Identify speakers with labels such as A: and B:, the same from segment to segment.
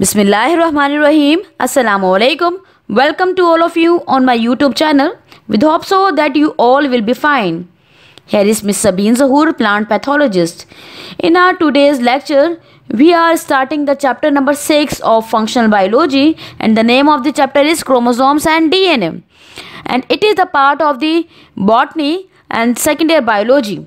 A: Bismillahirrahmanirrahim. Assalamu alaikum. Welcome to all of you on my YouTube channel with hope so that you all will be fine. Here is Miss Sabine Zahur, plant pathologist. In our today's lecture, we are starting the chapter number 6 of functional biology and the name of the chapter is chromosomes and DNA. And it is the part of the botany and Secondary biology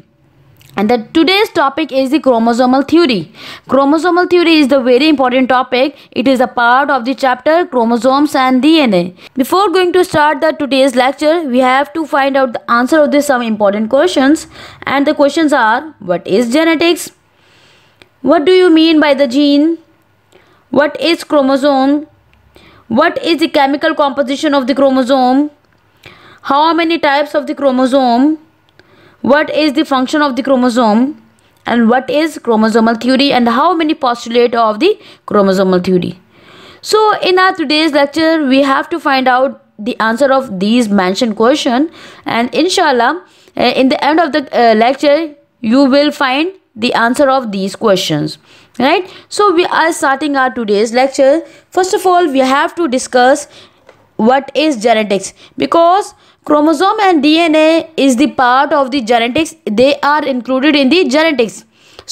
A: and the today's topic is the chromosomal theory. Chromosomal theory is the very important topic. It is a part of the chapter chromosomes and DNA. Before going to start the today's lecture, we have to find out the answer of this some important questions. And the questions are what is genetics? What do you mean by the gene? What is chromosome? What is the chemical composition of the chromosome? How many types of the chromosome? What is the function of the chromosome? And what is chromosomal theory and how many postulate of the chromosomal theory? So in our today's lecture, we have to find out the answer of these mentioned question and inshallah eh, in the end of the eh, lecture you will find the answer of these questions right so we are starting our today's lecture first of all we have to discuss what is genetics because Chromosome and DNA is the part of the genetics. They are included in the genetics.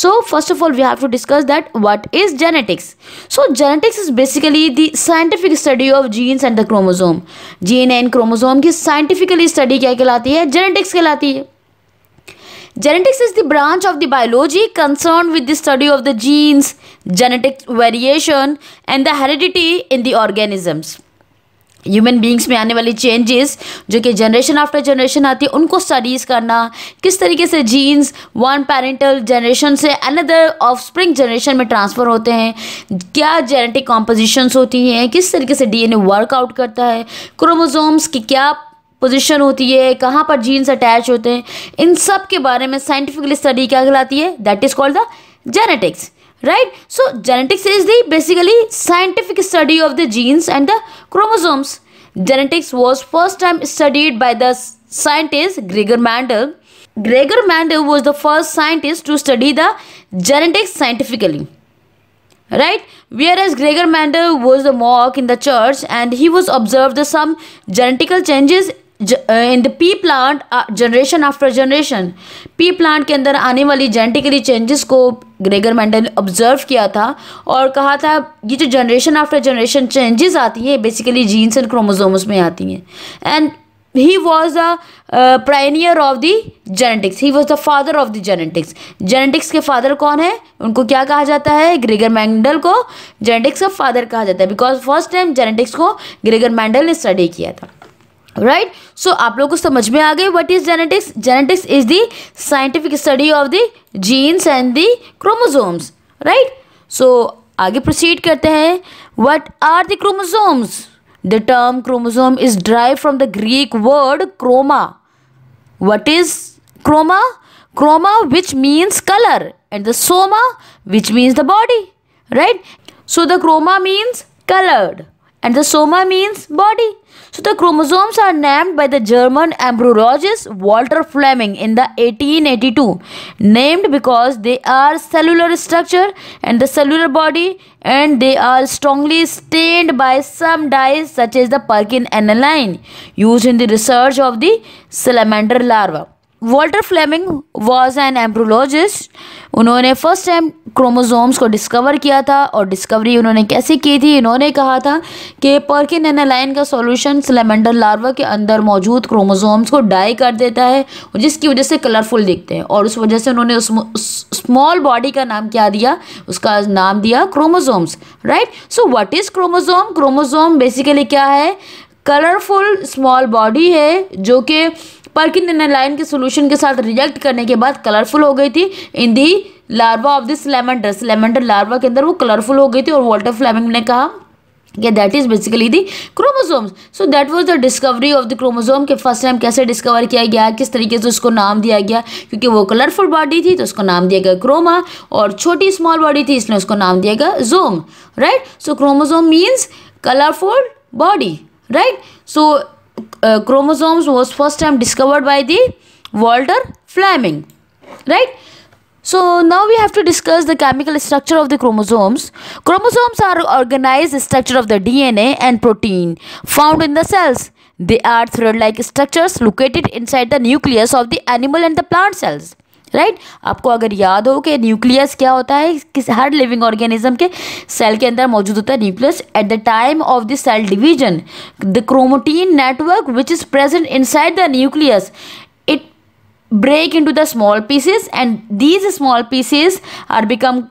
A: So first of all we have to discuss that what is genetics. So genetics is basically the scientific study of genes and the chromosome. Gene and chromosome ki scientifically study kya kehlati hai? Genetics kehlati hai. Genetics is the branch of the biology concerned with the study of the genes, genetic variation and the heredity in the organisms. Human beings में आने वाली changes जो कि generation after generation आती है उनको studies करना किस तरीके से जीन्स वन पेरेंटल जनरेशन से अनदर ऑफ स्प्रिंग जनरेशन में ट्रांसफ़र होते हैं क्या जेनेटिक कॉम्पोजिशंस होती हैं किस तरीके से डीएनए वर्कआउट करता है क्रोमोजोम्स की क्या पोजीशन होती है कहाँ पर जीन्स अटैच होते हैं इन सब के बारे में साइंटिफिकली स्टडी क्या कहलाती है that is called the genetics right so genetics is the basically scientific study of the genes and the chromosomes genetics was first time studied by the scientist gregor mendel gregor mendel was the first scientist to study the genetics scientifically right whereas gregor mendel was a monk in the church and he was observed some genetical changes in the P plant generation after generation P plant के अंदर आने वाली genetically changes को Gregor Mendel ने observe किया था और कहा था ये जो जनरेशन आफ्टर जनरेशन चेंजेस आती हैं बेसिकली जीन्स एंड क्रोमोजोम्स में आती हैं and he was a uh, pioneer of the genetics he was the father of the genetics genetics के father कौन है उनको क्या कहा जाता है ग्रेगर मैंडल को genetics का father कहा जाता है because first time genetics को ग्रेगर मैंडल ने study किया था राइट right? सो so, आप लोगों को समझ में आ गए what is genetics genetics is the scientific study of the genes and the chromosomes right so आगे प्रोसीड करते हैं what are the chromosomes the term chromosome is drive from the Greek word chroma what is chroma chroma which means colour and the soma which means the body right so the chroma means coloured and the soma means body. So the chromosomes are named by the German embryologist Walter Fleming in the 1882 named because they are cellular structure and the cellular body and they are strongly stained by some dyes such as the perkin aniline used in the research of the salamander larva. Walter Flemming was an embryologist उन्होंने first time chromosomes को discover किया था और discovery उन्होंने कैसे की थी इन्होंने कहा था कि पर्किन एनालाइन का सॉल्यूशन सिलेमेंडर लार्वा के अंदर मौजूद क्रोमोज़ोम्स को डाई कर देता है जिसकी वजह से कलरफुल दिखते हैं और उस वजह से उन्होंने उस स्मॉल बॉडी का नाम क्या दिया उसका नाम दिया chromosomes right so what is chromosome chromosome basically क्या है कलरफुल स्मॉल बॉडी है जो कि पर्किन लाइन के सोल्यूशन के साथ रिजेक्ट करने के बाद कलरफुल हो गई थी in the larva of this salamander salamander larva के अंदर वो कलरफुल हो गई थी और वॉल्टर फ्लैमिंग ने कहा कि that is basically the chromosome so that was the discovery of the chromosome के फर्स्ट टाइम कैसे डिस्कवर किया गया किस तरीके से उसको नाम दिया गया क्योंकि वो कलरफुल बॉडी थी तो उसको नाम दिया गया क्रोमा और छोटी स्मॉल बॉडी थी इसलिए उसको नाम दिया गया जोम right so chromosome means colourful body right so uh, chromosomes was first time discovered by the Walter Fleming right so now we have to discuss the chemical structure of the chromosomes. Chromosomes are organized structure of the DNA and protein found in the cells. They are thread-like structures located inside the nucleus of the animal and the plant cells. Right right? आपको अगर याद हो कि nucleus क्या होता है किस हर लिविंग ऑर्गेनिज्म के सेल के अंदर मौजूद होता है nucleus at the time of the cell division the chromatin network which is present inside the nucleus it break into the small pieces and these small pieces are become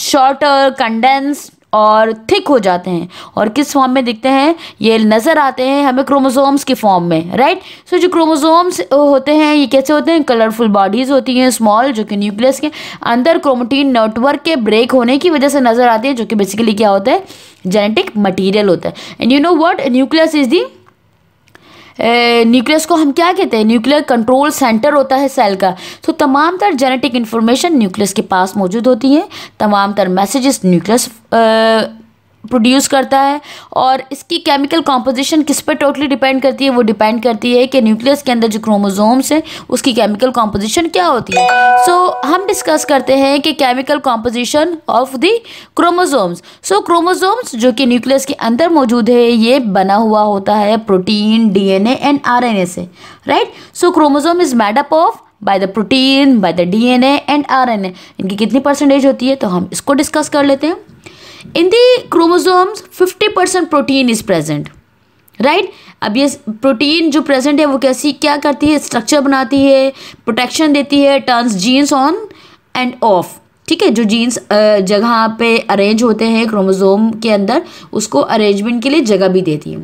A: shorter shorter और thick हो जाते हैं और किस form में दिखते हैं ये नज़र आते हैं हमें क्रोमोसोम्स के फॉर्म में राइट सो so, जो क्रोमोसोम्स होते हैं ये कैसे होते हैं कलरफुल बॉडीज़ होती हैं स्मॉल जो कि न्यूक्लियस के अंदर क्रोमोटीन नेटवर्क के ब्रेक होने की वजह से नज़र आती है जो कि बेसिकली क्या होता है जेनेटिक मटीरियल होता है and you know what nucleus is the nucleus को हम क्या कहते हैं न्यूक्लियर कंट्रोल सेंटर होता है सेल का तो तमाम तर जेनेटिक इन्फॉर्मेशन न्यूक्लियस के पास मौजूद होती है तमाम तर मैसेजेस न्यूक्लियस प्रोड्यूस करता है और इसकी केमिकल कॉम्पोजिशन किस पर टोटली डिपेंड करती है वो डिपेंड करती है कि न्यूक्लियस के अंदर जो क्रोमोजोम्स हैं उसकी केमिकल कॉम्पोजिशन क्या होती है सो so, हम डिस्कस करते हैं कि chemical composition of the chromosomes so chromosomes जो कि न्यूक्लियस के अंदर मौजूद है ये बना हुआ होता है प्रोटीन ए एंड ए से right so chromosome is made up of by the protein by the DNA and a इनकी कितनी परसेंटेज होती है तो हम इसको डिस्कस कर लेते हैं in the chromosomes fifty percent protein is present right अब ये प्रोटीन जो प्रेजेंट है वो कैसी क्या करती है स्ट्रक्चर बनाती है प्रोटेक्शन देती है turns genes on and off ठीक है जो जीन्स जगह पे अरेंज होते हैं क्रोमोजोम के अंदर उसको अरेंजमेंट के लिए जगह भी देती है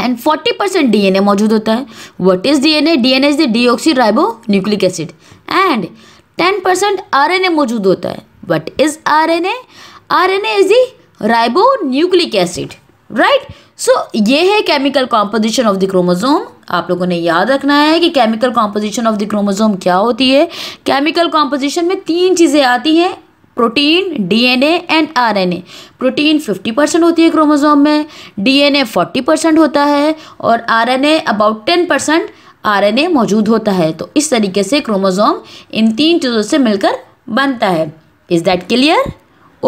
A: एंड फोर्टी परसेंट डी मौजूद होता है what is D N A D N as the oxy ribo nucleic acid and ten percent R N A मौजूद होता है what is R N A R N is the ribo nucleic acid right so ये है chemical composition of the chromosome आप लोगों ने याद रखना है कि chemical composition of the chromosome क्या होती है केमिकल कॉम्पोजिशन में तीन चीज़ें आती हैं protein DNA and RNA protein 50 percent होती है क्रोमोजोम में डीएनए 40 परसेंट होता है और आरएनए अबाउट 10 परसेंट आर मौजूद होता है तो इस तरीके से क्रोमोजोम इन तीन चीज़ों से मिलकर बनता है is that clear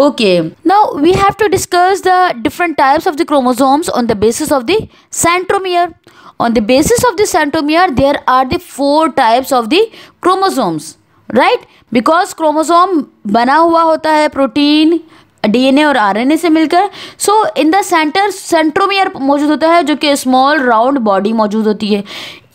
A: Okay, now we have to discuss the different types of the chromosomes on the basis of the centromere. On the basis of the centromere, there are the four types of the chromosomes, right? Because chromosome bana hua hota hai protein DNA और आरएनए से मिलकर so in the centre centromere मौजूद होता है जो कि small round body मौजूद होती है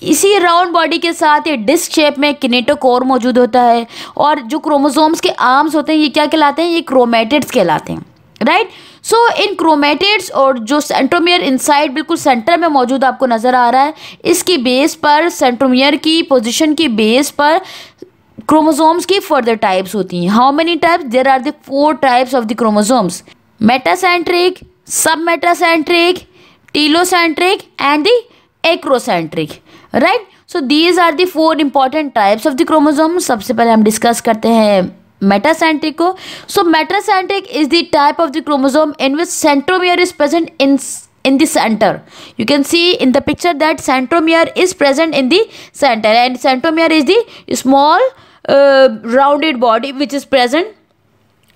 A: इसी राउंड बॉडी के साथ ये डिस्क शेप में किनेटो कोर मौजूद होता है और जो क्रोमोसोम्स के आर्म्स होते हैं ये क्या कहलाते हैं ये क्रोमेटेड्स कहलाते हैं राइट सो इन क्रोमेटेड्स और जो सेंट्रोमियर इनसाइड बिल्कुल सेंटर में मौजूद आपको नज़र आ रहा है इसकी बेस पर सेंट्रोमियर की पोजिशन की बेस पर क्रोमोसोम्स की फर्दर टाइप्स होती हैं how many types there are the four types of the chromosomes metacentric sub metacentric telocentric and the acrocentric right so these are the four important types of the chromosome सबसे पहले हम discuss करते हैं metacentric को so metacentric is the type of the chromosome in which centromere is present in in the centre you can see in the picture that centromere is present in the centre and centromere is the small rounded body which is present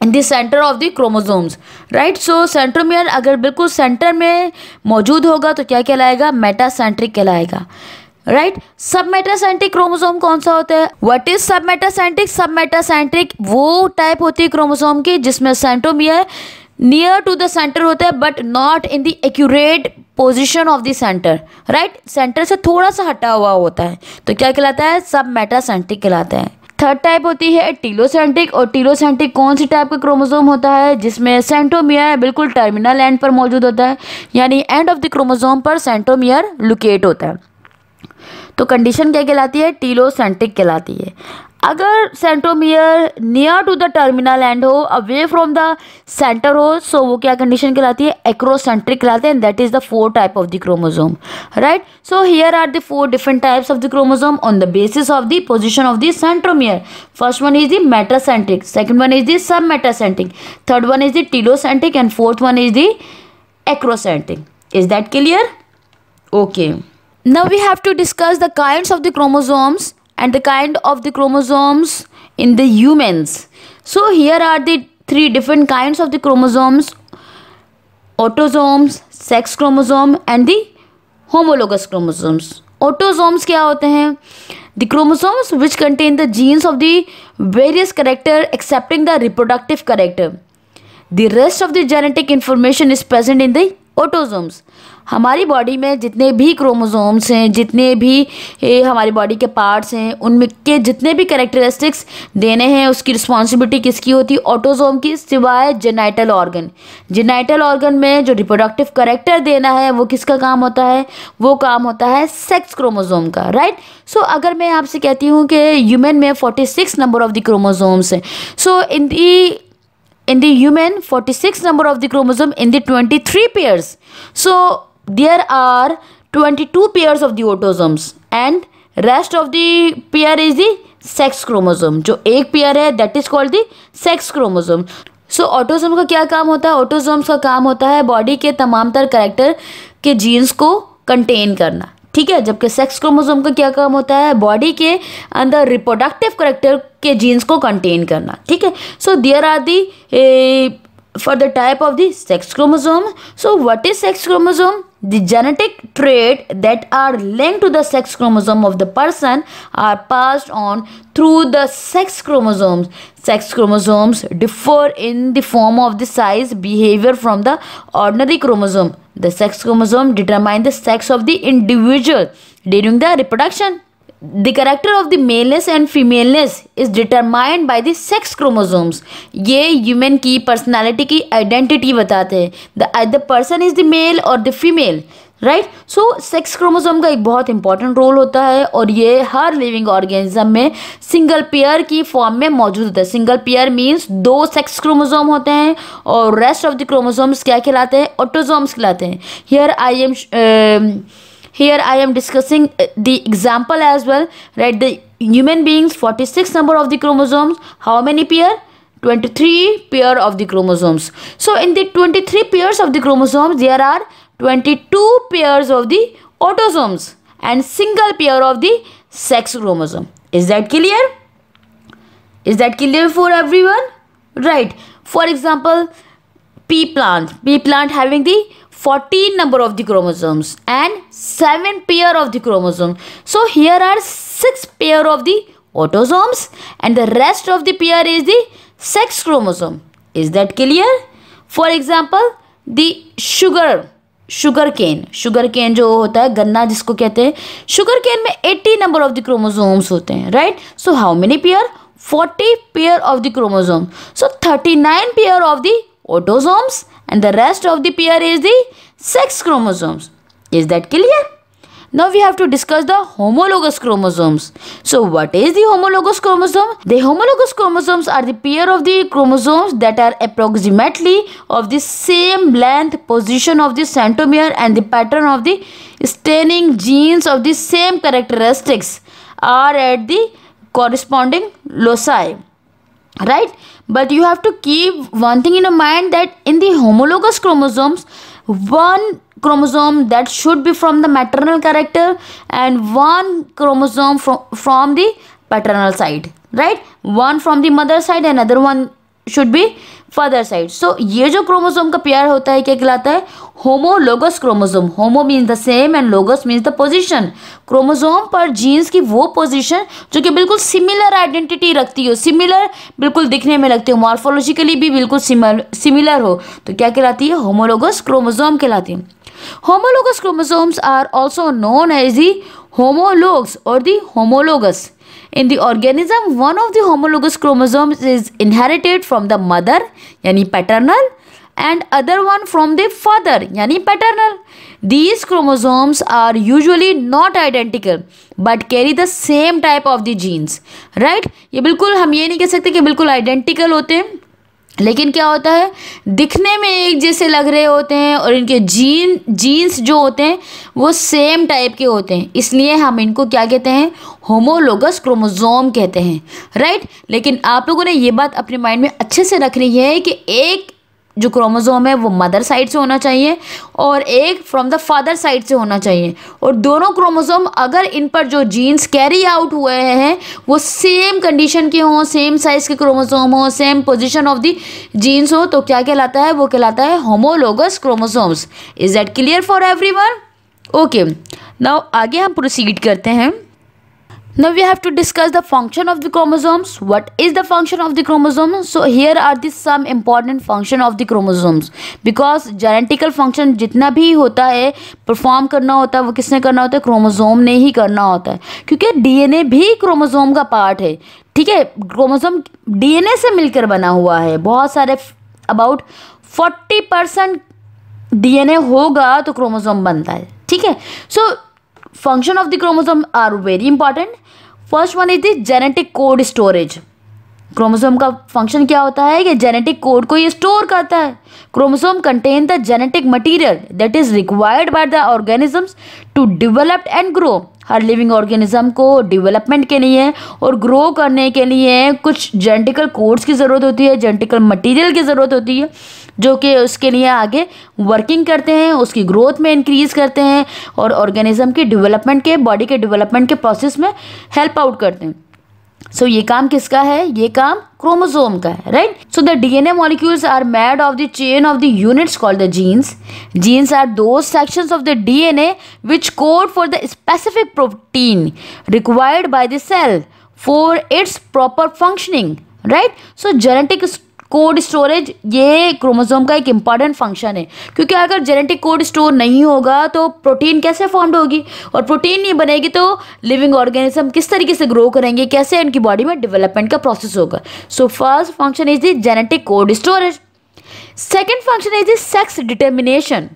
A: in the centre of the chromosomes right so centromere अगर बिल्कुल centre में मौजूद होगा तो क्या कहलाएगा metacentric कहलाएगा right सबमेटासेंट्रिक chromosome कौन सा होता है व्हाट इज सबमेटासेंट्रिक सबमेटासेंट्रिक वो टाइप होती है क्रोमोसोम की जिसमें centromere near to the centre होता है but not in the accurate position of the centre right centre से थोड़ा सा हटा हुआ होता है तो क्या कहलाता है सब मेटासेंट्रिक कहलाता है थर्ड टाइप होती है टीलोसेंट्रिक और टीलोसेंट्रिक कौन सी टाइप का क्रोमोसोम होता है जिसमें सेंटोमियर बिल्कुल टर्मिनल एंड पर मौजूद होता है यानी एंड ऑफ द क्रोमोसोम पर सेंटोमियर लोकेट होता है तो कंडीशन क्या कहलाती है टीलोसेंट्रिक कहलाती है अगर centromere near to the terminal end हो अवे फ्रॉम द सेंटर हो सो वो क्या कंडीशन कहलाती है एक्रोसेंट्रिक कहलाते हैं that is the four type of the chromosome right so here are the four different types of the chromosome on the basis of the position of the centromere first one is the metacentric second one is the sub metacentric third one is the telocentric and fourth one is the acrocentric is that clear okay okay. Now we have to discuss the kinds of the chromosomes and the kind of the chromosomes in the humans. So here are the three different kinds of the chromosomes, autosomes, sex chromosome and the homologous chromosomes. Autosomes kya hote hain? The chromosomes which contain the genes of the various character excepting the reproductive character. The rest of the genetic information is present in the autosomes हमारी body में जितने भी chromosomes हैं जितने भी हमारी body के parts हैं उनमें के जितने भी करेक्टरिस्टिक्स देने हैं उसकी रिस्पॉन्सिबिलिटी किसकी होती है ऑटोजोम की सिवाय जेनाइटल ऑर्गन जेनाइटल ऑर्गन में जो रिप्रोडक्टिव करेक्टर देना है वो किसका काम होता है वो काम होता है सेक्स क्रोमोजोम का राइट सो so, अगर मैं आपसे कहती हूँ कि ह्यूमन में forty six number of the chromosomes हैं so in the in the human 46 number of the chromosome in the 23 pairs so there are 22 pairs of the autosomes and rest of the pair is the sex chromosome jo ek pair hai that is called the sex chromosome so so, autosome का क्या काम होता है autosomes का काम होता है body के तमाम तर करेक्टर के जीन्स को कंटेन करना ठीक है जबकि सेक्स क्रोमोजोम का क्या काम होता है बॉडी के अंदर रिप्रोडक्टिव करेक्टर के जीन्स को कंटेन करना ठीक है so there are the for the type of the sex chromosome so what is sex chromosome the genetic trade that are link to the sex chromosome of the person are pass on through the sex chromosomes sex chromosomes differ in the form of the size behaviour from the ordinary chromosome The sex chromosome determine the sex of the individual during the reproduction. The character of the maleness and femaleness is determined by the sex chromosomes. ये human की personality की identity बताते the either person is the male or the female right so sex chromosome का एक बहुत important role होता है और ये हर लिविंग ऑर्गेनिज्म में सिंगल पेयर की फॉर्म में मौजूद होता है सिंगल पेयर मींस दो सेक्स क्रोमोसोम होते हैं और रेस्ट ऑफ द क्रोमोसोम्स क्या कहलाते हैं ऑटोजोम्स कहलाते हैं here I am here I am discussing the example as well right the human beings forty six number of the chromosomes how many pair 23 pair of the chromosomes so in the 23 pairs of the chromosomes there are 22 pairs of the autosomes and single pair of the sex chromosome. Is that clear? Is that clear for everyone? Right. For example, pea plant. Pea plant having the 14 number of the chromosomes and 7 pair of the chromosomes. So here are 6 pair of the autosomes and the rest of the pair is the sex chromosome. Is that clear? For example, the sugar sugar cane sugar cane जो होता है गन्ना जिसको कहते हैं sugar cane में 80 number of the chromosomes होते हैं right so how many pair 40 pair of the chromosome so 39 pair of the autosomes and the rest of the pair is the sex chromosomes is that clear Now we have to discuss the homologous chromosomes. So what is the homologous chromosome? The homologous chromosomes are the pair of the chromosomes that are approximately of the same length, position of the centromere and the pattern of the staining genes of the same characteristics are at the corresponding loci right but you have to keep one thing in mind that in the homologous chromosomes one chromosome that should be from the maternal character and one chromosome from, from the paternal side right one from the mother side another one should be father side so ये जो chromosome का pair होता है क्या कहलाता है homologous chromosome homo means the same and logos means the position chromosome पर genes की वो पोजीशन जो कि बिल्कुल सिमिलर आइडेंटिटी रखती हो सिमिलर बिल्कुल दिखने में लगती हो मॉर्फोलॉजिकली भी बिल्कुल सिमिलर हो तो क्या कहलाती है होमोलोगस क्रोमोसोम कहलाती है homologous chromosomes are also known as the homologs और the homologous in the organism one of the homologous chromosomes is inherited from the mother यानी paternal and other one from the father यानी paternal these chromosomes are usually not identical but carry the same type of the genes right ये बिल्कुल हम ये नहीं कह सकते कि बिल्कुल आइडेंटिकल होते हैं लेकिन क्या होता है दिखने में एक जैसे लग रहे होते हैं और इनके जीन जीन्स जो होते हैं वो सेम टाइप के होते हैं इसलिए हम इनको क्या कहते हैं होमोलोगस क्रोमोजोम कहते हैं राइट लेकिन आप लोगों ने ये बात अपने माइंड में अच्छे से रखनी है कि एक जो क्रोमोज़ोम है वो मदर साइड से होना चाहिए और एक फ्रॉम द फादर साइड से होना चाहिए और दोनों क्रोमोज़ोम अगर इन पर जो जीन्स कैरी आउट हुए हैं वो सेम कंडीशन के हों सेम साइज़ के क्रोमोज़ोम हो same position of the genes हो तो क्या कहलाता है वो कहलाता है homologous chromosomes is that clear for every okay now आगे हम प्रोसीड करते हैं Now we have to discuss the function of the chromosomes. What is the function of the chromosomes? So here are the some important function of the chromosomes. Because genetical function जितना भी होता है perform करना होता है वो किसने करना होता है chromosome ने ही करना होता है क्योंकि dna भी chromosome का part है ठीक है chromosome dna से मिलकर बना हुआ है बहुत सारे about फोर्टी परसेंट डीएनए होगा तो क्रोमोजोम बनता है ठीक है so, function of the chromosome are very important first one is the genetic code storage chromosome का फंक्शन क्या होता है कि जेनेटिक कोड को ये स्टोर करता है chromosome contain the genetic material that is required by the organisms to develop and grow हर लिविंग ऑर्गेनिज्म को डेवलपमेंट के लिए और ग्रो करने के लिए कुछ जेनेटिकल कोड्स की ज़रूरत होती है जेनेटिकल मटेरियल की ज़रूरत होती है जो कि उसके लिए आगे वर्किंग करते हैं उसकी ग्रोथ में इंक्रीज़ करते हैं और ऑर्गेनिज्म के डेवलपमेंट के बॉडी के डेवलपमेंट के प्रोसेस में हेल्प आउट करते हैं सो so, ये काम किसका है ये काम क्रोमोसोम का है right so the DNA molecules are made of the chain of the units called the genes genes are two sections of the DNA which code for the specific protein required by the cell for its proper functioning right so genetic code storage ये chromosome का एक important function है क्योंकि अगर genetic code store नहीं होगा तो protein कैसे फॉर्म्ड होगी और प्रोटीन नहीं बनेगी तो लिविंग ऑर्गेनिज्म किस तरीके से ग्रो करेंगे कैसे उनकी बॉडी में डेवलपमेंट का प्रोसेस होगा so first function is the genetic code storage second function is the sex determination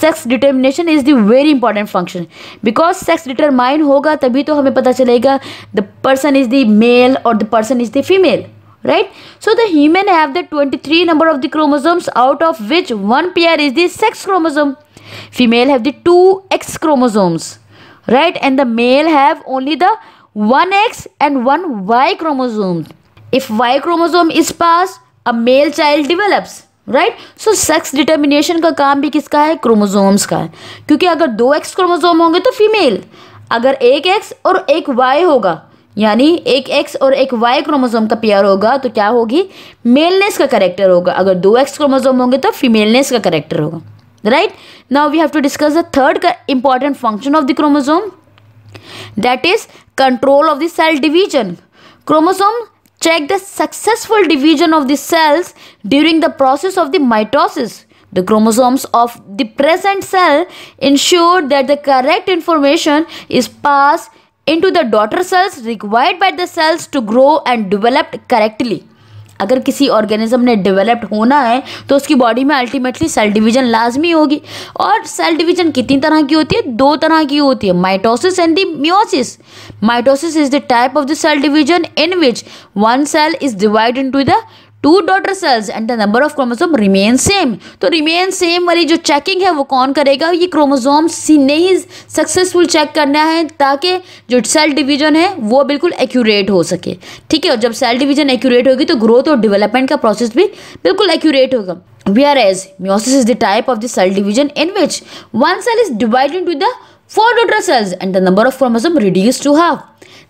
A: sex determination is the very important function because sex determine होगा तभी तो हमें पता चलेगा the person is the male और the person is the female right so the human have the 23 number of the chromosomes out of which one pair is the sex chromosome female have the two x chromosomes right and the male have only the one x and one y chromosome if y chromosome is passed a male child develops right so sex determination का काम भी किसका है chromosomes का है क्योंकि अगर दो एक्स क्रोमोजोम होंगे तो फीमेल अगर एक एक्स और एक वाई होगा यानी एक एक्स और एक वाई क्रोमोजोम का पेयर होगा तो क्या होगी मेलनेस का करेक्टर होगा अगर दो एक्स क्रोमोजोम होंगे तो फीमेलनेस का करेक्टर होगा right now we have to discuss the third का important function of the chromosome that is control of the cell division chromosome check the successful division of the cells during the process of the mitosis the chromosomes of the present cell ensure that the correct information is pass into the daughter cells required by the cells to grow and develop correctly अगर किसी organism ने developed होना है तो उसकी body में ultimately cell division लाजमी होगी और सेल डिवीजन कितनी तरह की होती है दो तरह की होती है mitosis and the meiosis mitosis is the type of the cell division in which one cell is divide into the two daughter cells and the number of chromosome remain same तो रिमेन सेम वाली जो checking है वो कौन करेगा ये chromosome ने ही successful check करना है ताकि जो सेल डिवीजन है वो बिल्कुल एक्यूरेट हो सके ठीक है और जब सेल डिवीजन एक्यूरेट होगी तो ग्रोथ और डिवेलपमेंट का प्रोसेस भी बिल्कुल एक्यूरेट होगा we are as meiosis is the type of the cell division in which one cell is divide into the four daughter cells and the number of chromosome reduce to half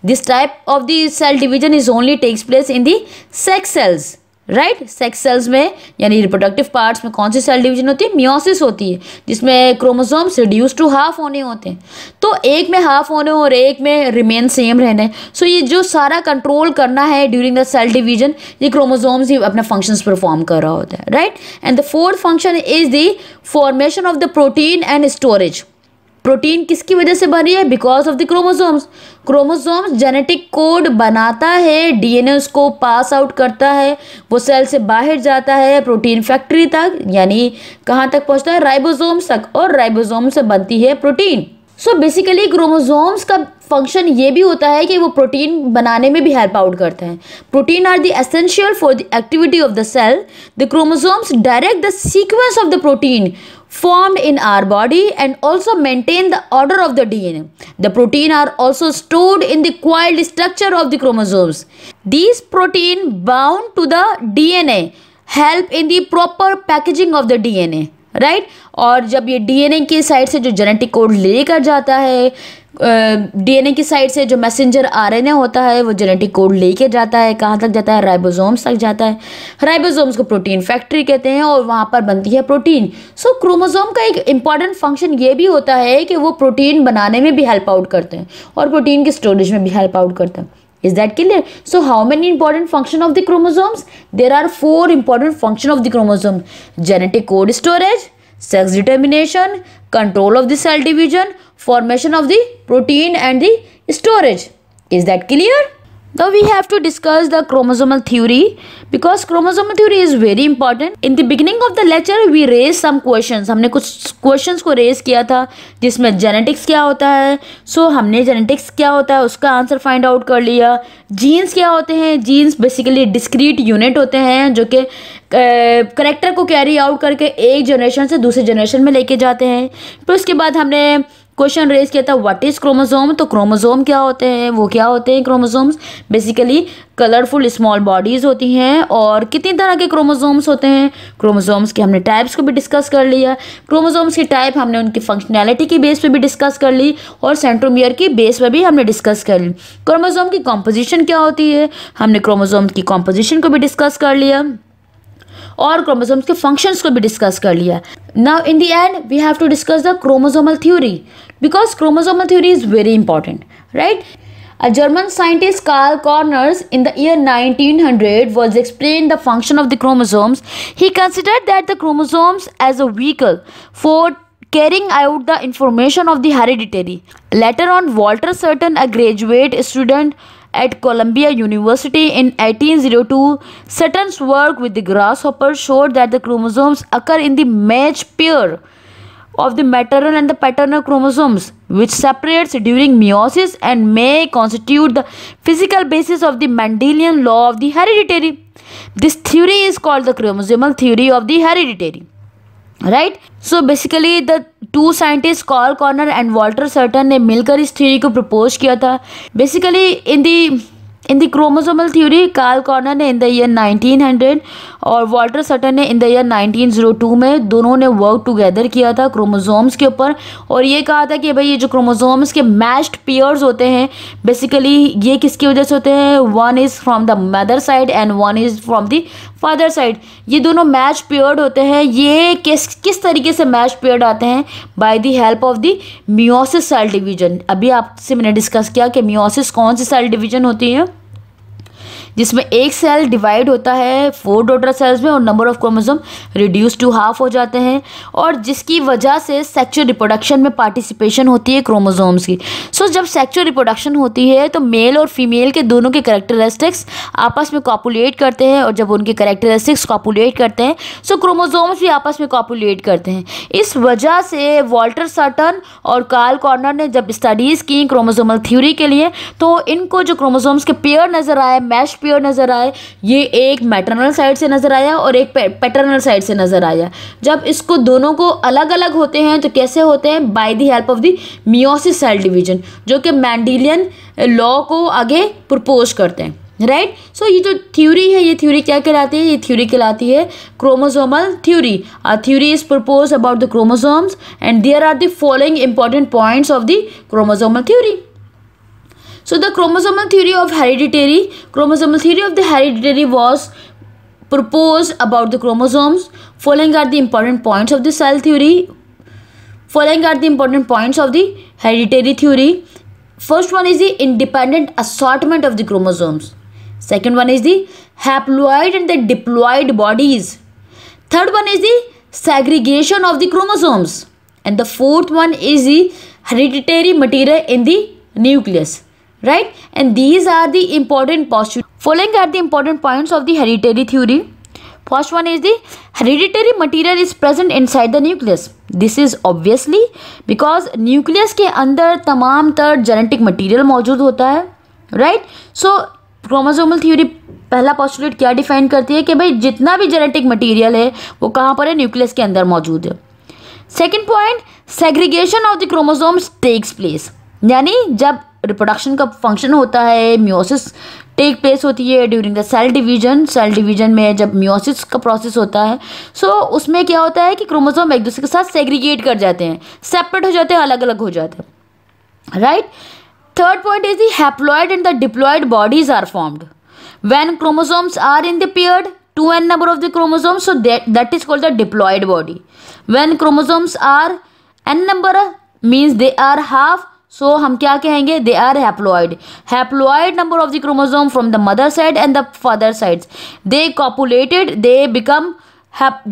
A: this type of the cell division is only takes place in the sex cells right sex cells में यानी reproductive parts में कौन सी cell division होती है meiosis होती है जिसमें chromosomes reduce to half होने होते हैं तो एक में हाफ होने और एक में रिमेन सेम रहने सो so ये जो सारा कंट्रोल करना है ड्यूरिंग द सेल डिवीजन ये क्रोमोसोम्स ही अपना फंक्शंस परफॉर्म कर रहा होता है right and the fourth function is the formation of the protein and storage protein किसकी वजह से बन रही है because of the chromosomes chromosomes genetic code बनाता है डीएनए उसको पास आउट करता है वो सेल से बाहर जाता है प्रोटीन फैक्ट्री तक यानी कहाँ तक पहुँचता है राइबोसोम्स तक और राइबोसोम से बनती है प्रोटीन सो बेसिकली क्रोमोसोम्स का फंक्शन ये भी होता है कि वो प्रोटीन बनाने में भी हेल्प आउट करते हैं protein are the essential for the activity of the cell the chromosomes direct the sequence of the protein formed in our body and also maintain the order of the DNA. The protein are also stored in the coiled structure of the chromosomes. These protein bound to the DNA help in the proper packaging of the DNA. right? और जब ये DNA के side से जो genetic code लेकर जाता है DNA की साइड से जो मैसेंजर आरएनए होता है वो जेनेटिक कोड लेके जाता है कहाँ तक जाता है राइबोसोम्स तक जाता है राइबोसोम्स को प्रोटीन फैक्ट्री कहते हैं और वहाँ पर बनती है प्रोटीन सो so, क्रोमोसोम का एक इंपॉर्टेंट फंक्शन ये भी होता है कि वो प्रोटीन बनाने में भी हेल्प आउट करते हैं और प्रोटीन की स्टोरेज में भी हेल्प आउट करते हैं is that clear so how many important function of the chromosomes there are four important function of the chromosome genetic code storage sex determination control of the cell division formation of the protein and the storage. Is that clear? Now we have to discuss the chromosomal theory because chromosomal theory is very important. In the beginning of the lecture we raised some questions. humne kuch questions ko raise kiya tha jisme genetics kya hota hai so humne genetics kya hota hai uska answer find out kar liya Genes kya hote hain Genes basically discrete unit hote hain jo ke character को carry out करके एक generation से दूसरे generation में लेके जाते हैं फिर उसके बाद हमने क्वेश्चन रेज किया था व्हाट इज़ क्रोमोसोम तो क्रोमोसोम क्या होते हैं वो क्या होते हैं chromosomes basically colourful small bodies होती हैं और कितनी तरह के क्रोमोसोम्स होते हैं क्रोमोसोम्स के हमने टाइप्स को भी डिस्कस कर लिया क्रोमोसोम्स की टाइप हमने उनकी फंक्शनैलिटी की बेस पे भी डिस्कस कर ली और सेंट्रोमियर की बेस पर भी हमने डिस्कस कर ली क्रोमोजोम की कॉम्पोजिशन क्या होती है हमने क्रोमोजोम की कॉम्पोजिशन को भी डिस्कस कर लिया और क्रोमोसोम्स के फंक्शंस को भी डिस्कस कर लिया now in the end we have to discuss the chromosomal theory because chromosomal theory is very important right A German scientist Karl Corners in the year 1900 was explained the function of the chromosomes. He considered that the chromosomes as a vehicle for carrying out the information of the heredity. Later on, Walter Sutton, a graduate student at Columbia University in 1802, Sutton's work with the grasshopper showed that the chromosomes occur in the matched pair of the maternal and the paternal chromosomes which separates during meiosis and may constitute the physical basis of the Mendelian law of the hereditary. This theory is called the chromosomal theory of the hereditary. Right? So basically the two scientist Carl Correns and Walter Sutton ने मिलकर इस theory को propose किया था basically in the in the chromosomal theory, Carl Correns ने the year nineteen 1900 और Walter Sutton ने year nineteen zero 1902 में दोनों ने वर्क टुगेदर किया था क्रोमोसोम्स के ऊपर और ये कहा था कि भाई ये जो क्रोमोसोम्स के मैश्ड पेयर्स होते हैं बेसिकली ये किसकी वजह से होते हैं one is from the mother side and one is from the father side ये दोनों मैच पेयर्ड होते हैं ये किस किस तरीके से मैच पेयर्ड आते हैं by the help of the meiosis cell division अभी आपसे मैंने डिस्कस किया कि म्योसिस कौन सी सेल डिवीजन होती है जिसमें एक सेल डिवाइड होता है फोर डॉटर सेल्स में और number of chromosome reduce to half हो जाते हैं और जिसकी वजह से सेक्चुअल रिप्रोडक्शन में पार्टिसिपेशन होती है क्रोमोजोम्स की सो so, जब सेक्चुअल रिप्रोडक्शन होती है तो मेल और फीमेल के दोनों के करेक्टरिस्टिक्स आपस में कॉपुलेट करते हैं और जब उनके करेक्टरिस्टिक्स कॉपुलेट करते हैं सो so क्रोमोजोम्स भी आपस में कॉपुलेट करते हैं इस वजह से वॉल्टर साटन और कार्ल कॉर्नर ने जब स्टडीज़ की क्रोमोजोमल थ्योरी के लिए तो इनको जो क्रोमोजोम्स के पेयर नज़र आए मैश पेयर नज़र आए ये एक मैटरनल साइड से नज़र आया और एक पैटर्नल साइड से नज़र आया जब इसको दोनों को अलग अलग होते हैं तो कैसे होते हैं by the help of the meiosis cell division जो कि मैंडिलियन लॉ को आगे प्रपोज करते हैं राइट right? सो so, ये जो थ्योरी है ये थ्योरी क्या कहलाती है ये थ्योरी कहलाती है chromosomal theory a theory is propose about the chromosomes and there are the following important points of the chromosomal theory So the chromosomal theory of hereditary, chromosomal theory of the hereditary was proposed about the chromosomes. Following are the important points of the cell theory. Following are the important points of the hereditary theory. First one is the independent assortment of the chromosomes. Second one is the haploid and the diploid bodies. Third one is the segregation of the chromosomes. And the fourth one is the hereditary material in the nucleus. right and these are the important postulates following are the important points of the hereditary theory first one is the hereditary material is present inside the nucleus this is obviously because nucleus ke andar tamam tar genetic material maujood hota hai right so chromosomal theory पहला postulate क्या define करती है कि भाई जितना भी genetic material है वो कहाँ पर है न्यूक्लियस के अंदर मौजूद है second point segregation of the chromosomes takes place यानी जब रिप्रोडक्शन का फंक्शन होता है म्योसिस टेक प्लेस होती है during the cell division cell division में जब म्योसिस का प्रोसेस होता है सो so, उसमें क्या होता है कि क्रोमोसोम एक दूसरे के साथ सेग्रीगेट कर जाते हैं सेपरेट हो जाते हैं अलग अलग हो जाते हैं right third point is the haploid and the diploid bodies are formed when chromosomes are in their two n number of the the chromosomes that is called the diploid body diploid chromosomes are n number means they are half so so, हम क्या कहेंगे they are haploid haploid number of the chromosome from the mother side and the father side they copulated they become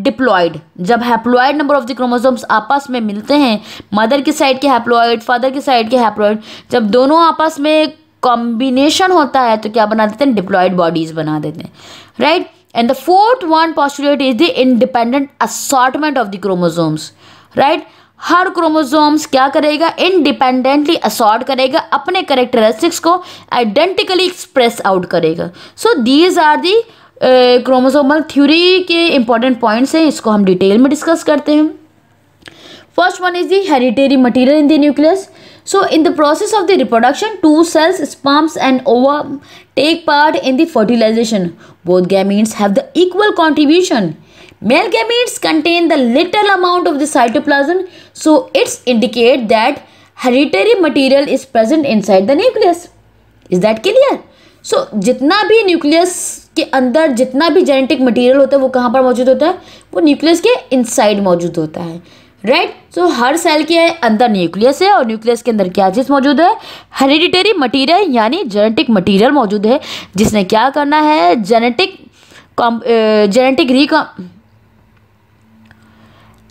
A: diploid जब haploid number of the chromosomes आपस में मिलते हैं mother की side के हैप्लॉयड फादर की साइड के haploid जब दोनों आपस में कॉम्बिनेशन होता है तो क्या बना देते हैं डिप्लॉयड बॉडीज बना देते हैं right and the fourth one postulate is the independent assortment of the chromosomes right हर क्रोमोजोम्स क्या करेगा इनडिपेंडेंटली असॉर्ट करेगा अपने करेक्टरिस्टिक्स को आइडेंटिकली एक्सप्रेस आउट करेगा so these are the chromosomal theory के इंपॉर्टेंट पॉइंट्स हैं इसको हम डिटेल में डिस्कस करते हैं first one is the hereditary material in the nucleus so in the process of the reproduction two cells sperms and ova take part in the fertilisation both gametes have the equal contribution male gametes contain the little amount of the cytoplasm it's indicate that hereditary material is present in side the nucleus is that clear so जितना भी nucleus के अंदर जितना भी genetic material होता है वो कहाँ पर मौजूद होता है वो न्यूक्लियस के इनसाइड मौजूद होता है राइट right? सो so, हर सेल के अंदर न्यूक्लियस है और न्यूक्लियस के अंदर क्या चीज़ मौजूद है हेरिडिटरी मटीरियल यानी जेनेटिक मटीरियल मौजूद है जिसने क्या करना है जेनेटिक जेनेटिक रिकॉम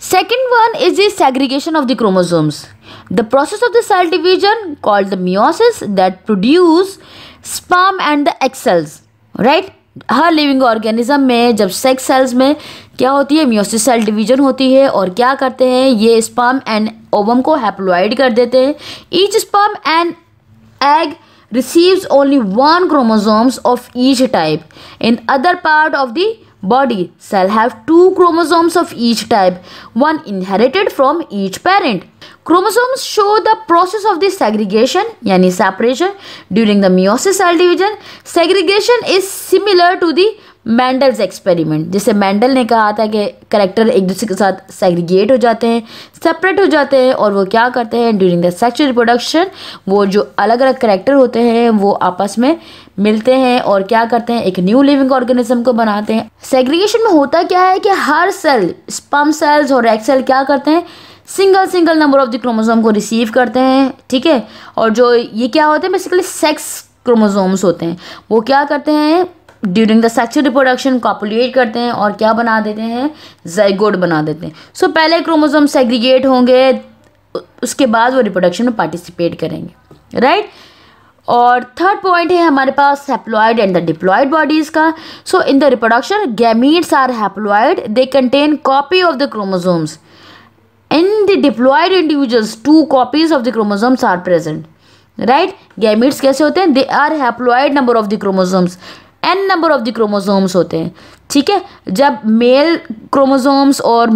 A: Second one is the segregation of the chromosomes. The process of the cell division called the meiosis that produce sperm and the egg cells, right? हर living organism में जब सेक्स सेल्स में क्या होती है meiosis cell division होती है और क्या करते हैं ये स्पर्म एंड ओवम को हैप्लोइड कर देते हैं each sperm and egg receives only one chromosomes of each type in other part of the body, cell have two chromosomes of each type, one inherited from each parent. Chromosomes show the process of the segregation yani separation during the meiosis cell division. Segregation is similar to the Mendel's experiment जैसे Mendel ने कहा था कि character एक दूसरे के साथ segregate हो जाते हैं सेपरेट हो जाते हैं और वो क्या करते हैं ड्यूरिंग द सेक्सुअल रिप्रोडक्शन वो जो अलग अलग करेक्टर होते हैं वो आपस में मिलते हैं और क्या करते हैं एक न्यू लिविंग ऑर्गेनिज्म को बनाते हैं सेग्रीगेशन में होता क्या है कि हर सेल स्पम सेल्स और एग सेल क्या करते हैं single single number of the chromosome को रिसीव करते हैं ठीक है और जो ये क्या होते हैं बेसिकली सेक्स क्रोमोसोम्स होते हैं वो क्या करते हैं during the sexual reproduction copulate करते हैं और क्या बना देते हैं जयगोड बना देते हैं सो so, पहले क्रोमोसोम सेग्रीगेट होंगे उसके बाद वो रिप्रोडक्शन में पार्टिसिपेट करेंगे राइट right? और थर्ड पॉइंट है हमारे पास haploid and the diploid bodies का so in the reproduction gametes are haploid they contain copy of the chromosomes in the diploid individuals two copies of the chromosomes are present right gametes कैसे होते हैं they are haploid number of the chromosomes n number of the chromosomes होते हैं ठीक है जब male chromosomes और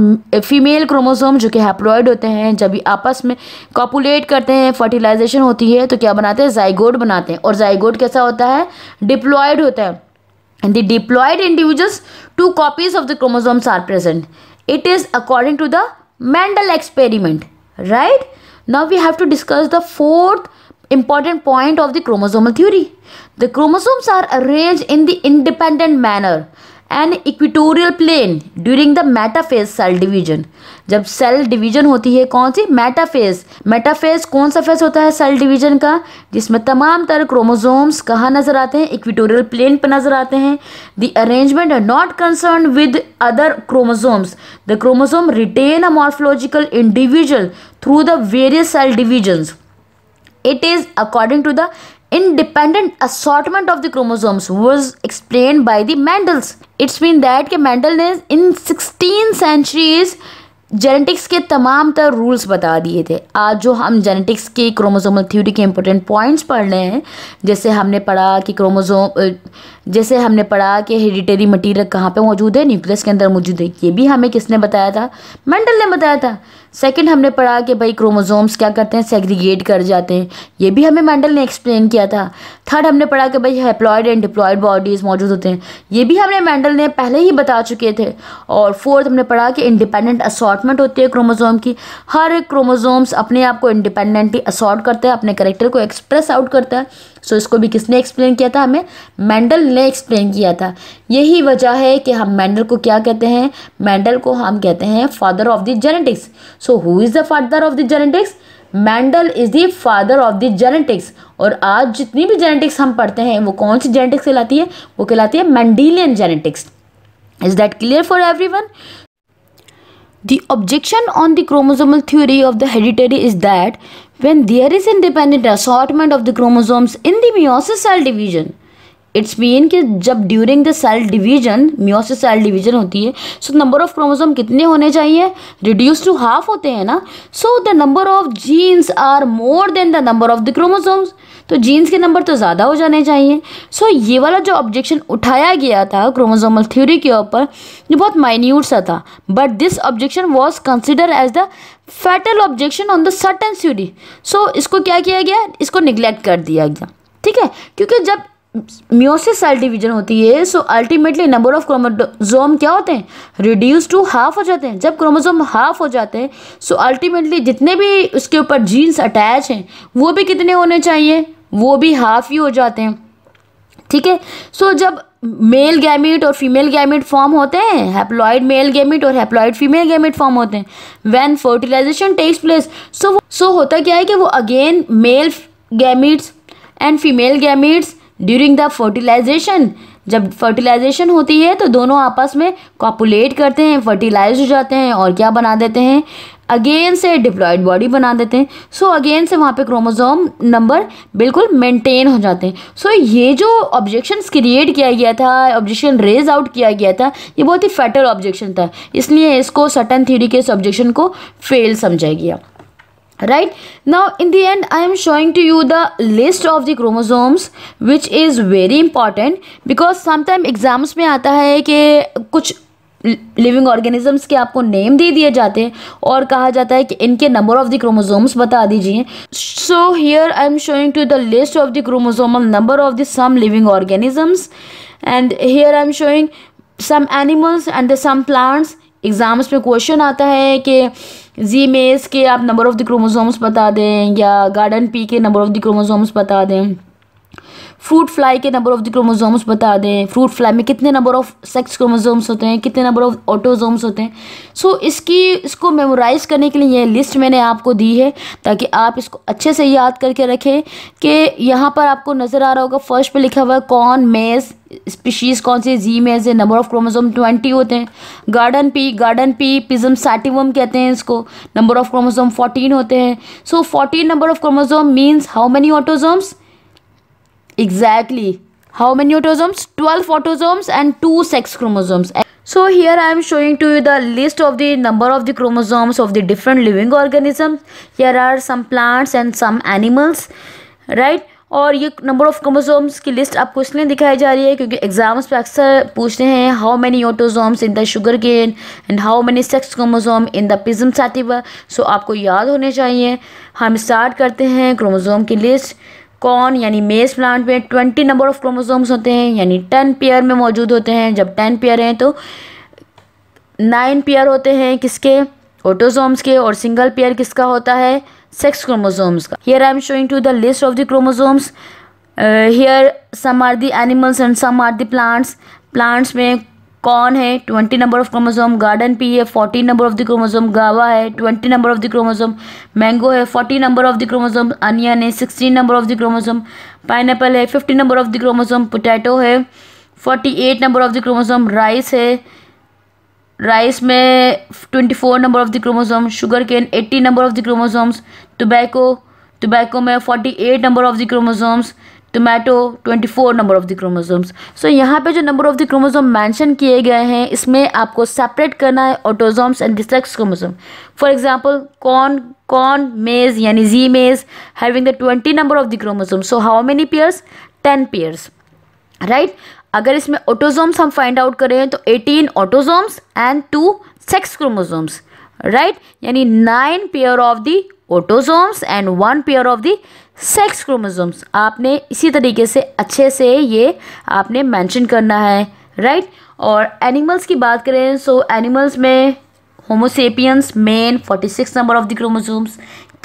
A: female chromosome जो कि हैप्लॉयड होते हैं जब भी आपस में कॉपुलेट करते हैं फर्टिलाइजेशन होती है तो क्या बनाते हैं जाइगोड बनाते हैं और जाइगोड कैसा होता है डिप्लॉयड होता है and the diploid individuals two copies of the chromosomes are present it is according to the Mendel experiment right now we have to discuss the fourth important point of the chromosomal theory. The chromosomes are arranged in the independent manner and equatorial plane during the metaphase cell division जब cell division होती है कौन सी metaphase metaphase कौन सा phase होता है cell division का जिसमें तमाम तरह क्रोमोजोम्स कहाँ नजर आते हैं इक्विटोरियल प्लेन पर नजर आते हैं the arrangement are not concern with other chromosomes the chromosome retain a morphological individual through the various cell divisions it is according to the independent assortment of the chromosomes was explained by the Mendels. It's been that कि Mendel ने इन 16 centuries genetics के तमाम तर rules बता दिए थे आज जो हम जेनेटिक्स के क्रोमोसोमल थ्योरी के इंपॉर्टेंट पॉइंट्स पढ़ रहे हैं जैसे हमने पढ़ा कि क्रोमोसोम जैसे हमने पढ़ा कि हेरिटेरी मटेरियल कहाँ पे मौजूद है न्यूक्लियस के अंदर मौजूद है ये भी हमें किसने बताया था मेंडल ने बताया था सेकंड हमने पढ़ा कि भाई क्रोमोसोम्स क्या करते हैं सेग्रीगेट कर जाते हैं ये भी हमें मैंडल ने एक्सप्लेन किया था थर्ड हमने पढ़ा कि भाई हेप्लॉयड एंड डिप्लॉयड बॉडीज़ मौजूद होते हैं ये भी हमने मैंडल ने पहले ही बता चुके थे और फोर्थ हमने पढ़ा कि इंडिपेंडेंट असॉटमेंट होती है क्रोमोजोम की हर एक क्रोमोजोम्स अपने आप को इंडिपेंडेंटली असॉट करता है अपने करेक्टर को एक्सप्रेस आउट करता है सो इसको भी किसने एक्सप्लेन किया था हमें मैंडल ने एक्सप्लेन किया था यही वजह है कि हम मैंडल को क्या कहते हैं मैंडल को हम कहते हैं father of the genetics so who is the father of the genetics Mendel is the father of the genetics और आज जितनी भी जेनेटिक्स हम पढ़ते हैं वो कौन सी जेनेटिक्स कहलाती है वो कहलाती है Mendelian genetics is that clear for every one The objection on the chromosomal theory of the hereditary is that When there is independent assortment of the chromosomes in the meiosis cell division, it's mean कि जब during the cell division meiosis cell division होती है so number of chromosome कितने होने चाहिए reduce to half होते हैं ना so the number of genes are more than the number of the chromosomes तो जीन्स के नंबर तो ज़्यादा हो जाने चाहिए सो ये वाला जो ऑब्जेक्शन उठाया गया था क्रोमोजोमल थ्योरी के ऊपर ये बहुत माइन्यूट सा था but this objection was consider as the fatal objection on the Sutton theory so इसको क्या किया गया इसको निगलेक्ट कर दिया गया ठीक है क्योंकि जब म्योसिस सेल डिवीजन होती है so ultimately number of chromosome क्या होते हैं रिड्यूस टू हाफ हो जाते हैं जब क्रोमोजोम हाफ हो जाते हैं सो अल्टीमेटली जितने भी उसके ऊपर जीन्स अटैच हैं वो भी कितने होने चाहिए वो भी हाफ ही हो जाते हैं ठीक है सो जब मेल गैमिट और फीमेल गैमिट फॉर्म होते हैं हैप्लॉइड मेल गैमिट और हैप्लॉइड फीमेल गैमिट फॉर्म होते हैं when fertilization takes place so so होता क्या है कि वो again male gametes and female gametes during the fertilization जब फर्टिलाइजेशन होती है तो दोनों आपस में कॉपुलेट करते हैं फर्टिलाइज हो जाते हैं और क्या बना देते हैं अगेन से डिप्लॉयड बॉडी बना देते हैं सो अगेन से वहाँ पे क्रोमोजोम नंबर बिल्कुल मेंटेन हो जाते हैं सो so, ये जो ऑब्जेक्शंस क्रिएट किया गया था ऑब्जेक्शन रेज आउट किया गया था ये बहुत ही फैटल ऑब्जेक्शन था इसलिए इसको सटन थ्योरी के इस ऑब्जेक्शन को फेल समझा गया right now in the end I am showing to you the list of the chromosomes which is very important because sometime exams में आता है कि कुछ लिविंग ऑर्गेनिजम्स के आपको नेम दे दिए जाते हैं और कहा जाता है कि इनके नंबर ऑफ द क्रोमोजोम्स बता दीजिए so here I am showing to the list of the chromosomal number of the some living organisms and here I am showing some animals and some plants exams में question आता है कि जी मेज़ के आप number of the chromosomes बता दें या गार्डन पी के नंबर ऑफ़ द क्रोमोजोम्स बता दें फ्रूट फ्लाई के नंबर ऑफ द क्रोमोजोम्स बता दें फ्रूट फ्लाई में कितने नंबर ऑफ सेक्स क्रोमोजोम्स होते हैं कितने नंबर ऑफ ऑटोजोम्स होते हैं सो so, इसकी इसको मेमोराइज़ करने के लिए यह लिस्ट मैंने आपको दी है ताकि आप इसको अच्छे से याद करके रखें कि यहाँ पर आपको नज़र आ रहा होगा फर्स्ट पे लिखा हुआ है कॉर्न मेज़ स्पीशीज़ कौन सी जी मेज है नंबर ऑफ क्रोमोजोम ट्वेंटी होते हैं garden pea garden pea pisum sativum कहते हैं इसको नंबर ऑफ क्रोमोजोम फोर्टीन होते हैं so fourteen number of chromosome means how many autosomes Exactly. How many autosomes? 12 autosomes and two sex chromosomes. So here I am showing to you the list of the number of the chromosomes of the different living organisms. Here are some plants and some animals. Right? और ये number of chromosomes की list आपको इसलिए दिखाई जा रही है क्योंकि एग्जाम्स पे अक्सर पूछते हैं how many autosomes in the sugar cane and how many sex chromosome in the pisum sativa so आपको याद होने चाहिए हम स्टार्ट करते हैं क्रोमोजोम की लिस्ट कॉन यानी मेज प्लांट में ट्वेंटी नंबर ऑफ क्रोमोसोम्स होते हैं यानी टेन पेयर में मौजूद होते हैं जब टेन पेयर हैं तो नाइन पेयर होते हैं किसके ऑटोजोम्स के और सिंगल पेयर किसका होता है सेक्स क्रोमोसोम्स का here I am showing to the list of the chromosomes here some are the animals and some are the plants plants में कॉन है twenty number of chromosome garden pea है fourteen number of the chromosome guava है twenty number of the chromosome mango है forty number of the chromosome onion है sixteen number of the chromosome pineapple है fifty number of the chromosome potato है forty eight number of the chromosome rice है rice में twenty four number of the chromosome sugar cane eighty number of the chromosomes tobacco tobacco में forty eight number of the chromosomes tomato 24 number of the chromosomes so यहाँ पे जो number of the chromosome mention किए गए हैं इसमें आपको separate करना है autosomes and the sex chromosome for example corn corn maize यानी जी मेज having the 20 number of the chromosome so how many pairs ten pairs right अगर इसमें ऑटोजोम्स हम फाइंड आउट करें तो eighteen autosomes and two sex chromosomes right यानी nine pair of the autosomes and one pair of the sex chromosomes आपने इसी तरीके से अच्छे से ये आपने मेंशन करना है राइट और एनिमल्स की बात करें सो so, एनिमल्स में homo sapiens man 46 number of the chromosomes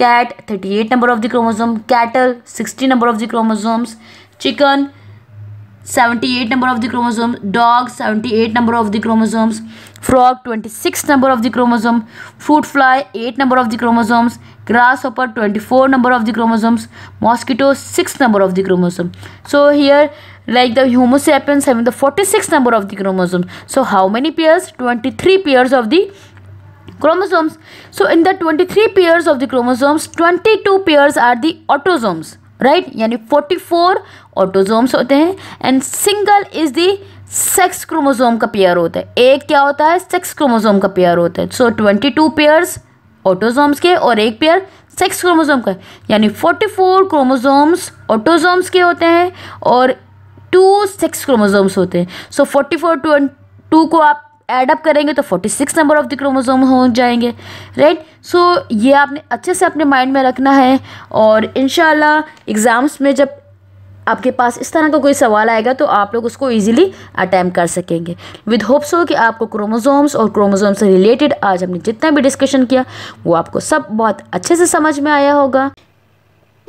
A: cat 38 number of the chromosome cattle 60 number of the chromosomes chicken 78 number of the chromosomes dog 78 number of the chromosomes frog 26 number of the chromosome fruit fly 8 number of the chromosomes grasshopper 24 number of the chromosomes mosquito 6 number of the chromosome so here like the homo sapiens having the 46 number of the chromosomes so how many pairs 23 pairs of the chromosomes so in the 23 pairs of the chromosomes 22 pairs are the autosomes right right? यानी 44 autosomes होते हैं and single is the sex chromosome का pair होता है एक क्या होता है सेक्स क्रोमोजोम का पेयर होता है so twenty two pairs autosomes के और एक पेयर सेक्स क्रोमोजोम का यानी फोर्टी फोर क्रोमोजोम्स ऑटोजोम्स के होते हैं और टू सेक्स क्रोमोजोम्स होते हैं सो फोर्टी फोर टू को आप एड अप करेंगे तो 46 नंबर ऑफ द क्रोमोसोम हो जाएंगे राइट सो so, ये आपने अच्छे से अपने माइंड में रखना है और इन एग्ज़ाम्स में जब आपके पास इस तरह का कोई सवाल आएगा तो आप लोग उसको इजीली अटैम्प कर सकेंगे विद होप्स हो कि आपको क्रोमोसोम्स और क्रोमोजोम से रिलेटेड आज हमने जितना भी डिस्कशन किया वो आपको सब बहुत अच्छे से समझ में आया होगा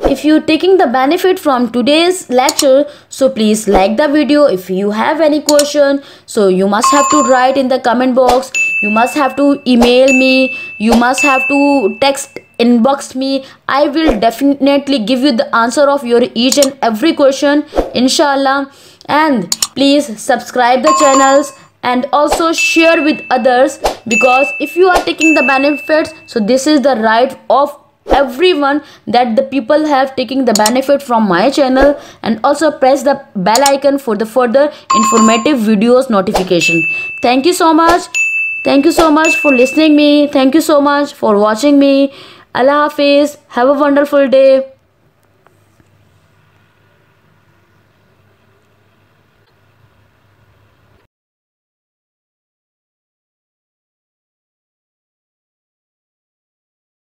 A: If you are taking the benefit from today's lecture, so please like the video. If you have any question, so you must have to write in the comment box. You must have to email me. You must have to text inbox me. I will definitely give you the answer of your each and every question, inshallah. And please subscribe the channels and also share with others because if you are taking the benefits so this is the right of everyone that the people have taking the benefit from my channel and also press the bell icon for the further informative videos notification thank you so much thank you so much for listening me thank you so much for watching me allah hafiz have a wonderful day